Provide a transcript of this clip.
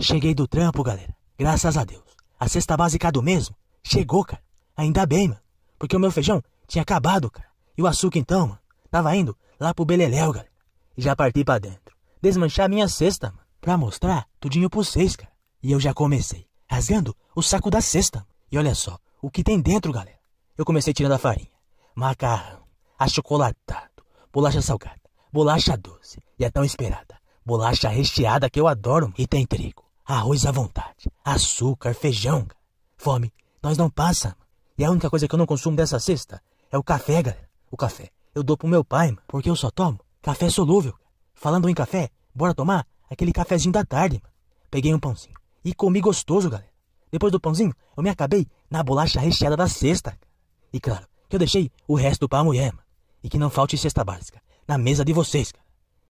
Cheguei do trampo, galera. Graças a Deus. A cesta básica do mesmo chegou, cara. Ainda bem, mano. Porque o meu feijão tinha acabado, cara. E o açúcar, então, mano, tava indo lá pro Beleléu, galera. E já parti para dentro. Desmanchar minha cesta, mano. Pra mostrar tudinho pra vocês, cara. E eu já comecei rasgando o saco da cesta. E olha só o que tem dentro, galera. Eu comecei tirando a farinha, macarrão, achocolatado, bolacha salgada, bolacha doce e a é tão esperada bolacha recheada que eu adoro. E tem trigo, arroz à vontade, açúcar, feijão. Fome, nós não passamos. E a única coisa que eu não consumo dessa cesta é o café, galera. O café. Eu dou pro meu pai, mano, porque eu só tomo café solúvel. Falando em café, bora tomar aquele cafezinho da tarde, mano. Peguei um pãozinho e comi gostoso, galera. Depois do pãozinho, eu me acabei na bolacha recheada da cesta. E claro, que eu deixei o resto pra mulher, mano. E que não falte cesta básica na mesa de vocês, cara.